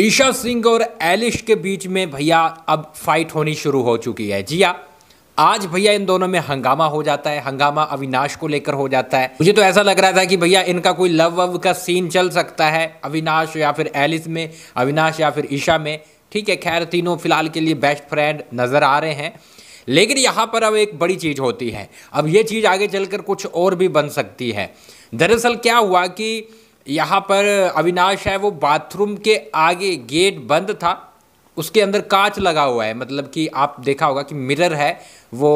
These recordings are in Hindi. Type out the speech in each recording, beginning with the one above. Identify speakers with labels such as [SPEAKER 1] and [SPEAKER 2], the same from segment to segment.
[SPEAKER 1] ईशा सिंह और एलिश के बीच में भैया अब फाइट होनी शुरू हो चुकी है जी हाँ आज भैया इन दोनों में हंगामा हो जाता है हंगामा अविनाश को लेकर हो जाता है मुझे तो ऐसा लग रहा था कि भैया इनका कोई लव वव का सीन चल सकता है अविनाश या फिर एलिस में अविनाश या फिर ईशा में ठीक है खैर तीनों फिलहाल के लिए बेस्ट फ्रेंड नज़र आ रहे हैं लेकिन यहाँ पर अब एक बड़ी चीज़ होती है अब ये चीज़ आगे चलकर कुछ और भी बन सकती है दरअसल क्या हुआ कि यहाँ पर अविनाश है वो बाथरूम के आगे गेट बंद था उसके अंदर कांच लगा हुआ है मतलब कि आप देखा होगा कि मिरर है वो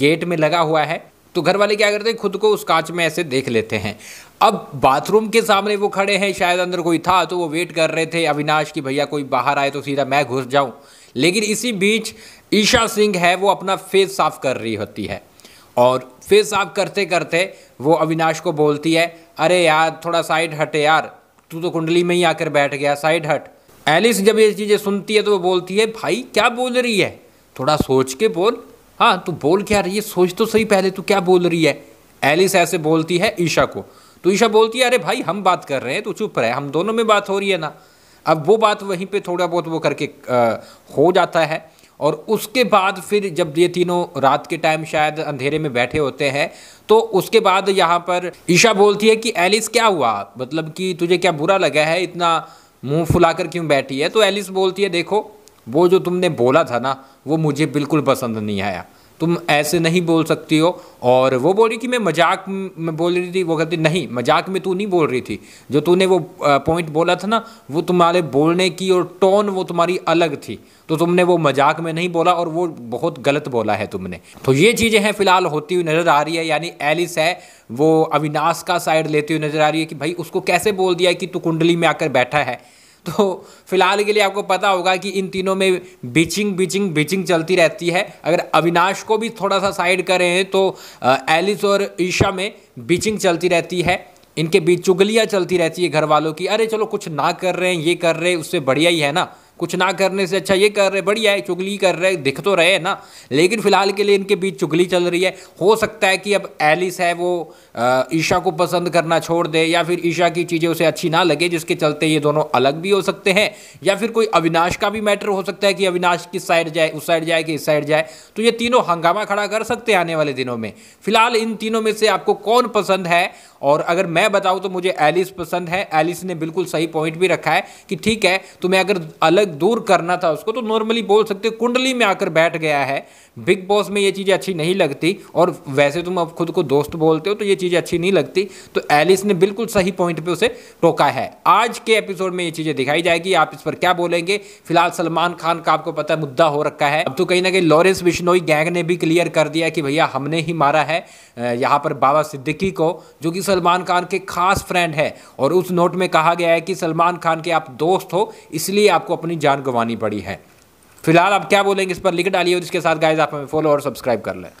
[SPEAKER 1] गेट में लगा हुआ है तो घर वाले क्या करते हैं खुद को उस कांच में ऐसे देख लेते हैं अब बाथरूम के सामने वो खड़े हैं शायद अंदर कोई था तो वो वेट कर रहे थे अविनाश कि भैया कोई बाहर आए तो सीधा मैं घुस जाऊं लेकिन इसी बीच ईशा सिंह है वो अपना फेस साफ कर रही होती है और फिर साफ करते करते वो अविनाश को बोलती है अरे यार थोड़ा साइड हट यार तू तो कुंडली में ही आकर बैठ गया साइड हट एलिस जब ये चीज़ें सुनती है तो वो बोलती है भाई क्या बोल रही है थोड़ा सोच के बोल हाँ तू बोल क्या रही है सोच तो सही पहले तू क्या बोल रही है एलिस ऐसे बोलती है ईशा को तो ईशा बोलती है अरे भाई हम बात कर रहे हैं तू चुप रहे हम दोनों में बात हो रही है ना अब वो बात वहीं पे थोड़ा बहुत वो करके आ, हो जाता है और उसके बाद फिर जब ये तीनों रात के टाइम शायद अंधेरे में बैठे होते हैं तो उसके बाद यहाँ पर ईशा बोलती है कि एलिस क्या हुआ मतलब कि तुझे क्या बुरा लगा है इतना मुंह फुलाकर क्यों बैठी है तो एलिस बोलती है देखो वो जो तुमने बोला था ना वो मुझे बिल्कुल पसंद नहीं आया तुम ऐसे नहीं बोल सकती हो और वो बोली कि मैं मजाक में बोल रही थी वो कहती नहीं मजाक में तू नहीं बोल रही थी जो तूने वो पॉइंट बोला था ना वो तुम्हारे बोलने की और टोन वो तुम्हारी अलग थी तो तुमने वो मजाक में नहीं बोला और वो बहुत गलत बोला है तुमने तो ये चीज़ें हैं फिलहाल होती हुई नज़र आ रही है यानी एलिस है वो अविनाश का साइड लेती हुई नज़र आ रही है कि भाई उसको कैसे बोल दिया कि तू कुंडली में आकर बैठा है तो फिलहाल के लिए आपको पता होगा कि इन तीनों में बिचिंग बिचिंग बिचिंग चलती रहती है अगर अविनाश को भी थोड़ा सा साइड करें तो एलिस और ईशा में बिचिंग चलती रहती है इनके बीच चुगलियाँ चलती रहती है घर वालों की अरे चलो कुछ ना कर रहे हैं ये कर रहे हैं उससे बढ़िया ही है ना कुछ ना करने से अच्छा ये कर रहे बढ़िया है चुगली कर रहे दिख तो रहे ना लेकिन फिलहाल के लिए इनके बीच चुगली चल रही है हो सकता है कि अब एलिस है वो ईशा को पसंद करना छोड़ दे या फिर ईशा की चीज़ें उसे अच्छी ना लगे जिसके चलते ये दोनों अलग भी हो सकते हैं या फिर कोई अविनाश का भी मैटर हो सकता है कि अविनाश किस साइड जाए उस साइड जाए कि इस साइड जाए तो ये तीनों हंगामा खड़ा कर सकते हैं आने वाले दिनों में फिलहाल इन तीनों में से आपको कौन पसंद है और अगर मैं बताऊँ तो मुझे एलिस पसंद है एलिस ने बिल्कुल सही पॉइंट भी रखा है कि ठीक है तुम्हें अगर अलग दूर करना था उसको तो नॉर्मली बोल सकते हो कुंडली में आकर बैठ गया है बिग बॉस में ये चीज़ें अच्छी नहीं लगती और वैसे तुम अब खुद को दोस्त बोलते हो तो ये चीज़ें अच्छी नहीं लगती तो एलिस ने बिल्कुल सही पॉइंट पे उसे टोका है आज के एपिसोड में ये चीज़ें दिखाई जाएगी आप इस पर क्या बोलेंगे फिलहाल सलमान खान का आपको पता है मुद्दा हो रखा है अब तो कहीं ना कहीं लॉरेंस बिश्नोई गैंग ने भी क्लियर कर दिया कि भैया हमने ही मारा है यहाँ पर बाबा सिद्दीकी को जो कि सलमान खान के खास फ्रेंड है और उस नोट में कहा गया है कि सलमान खान के आप दोस्त हो इसलिए आपको अपनी जान गंवानी पड़ी है फिलहाल आप क्या बोलेंगे इस पर लिख डालिए और इसके साथ गाइज आप हमें फॉलो और सब्सक्राइब कर लें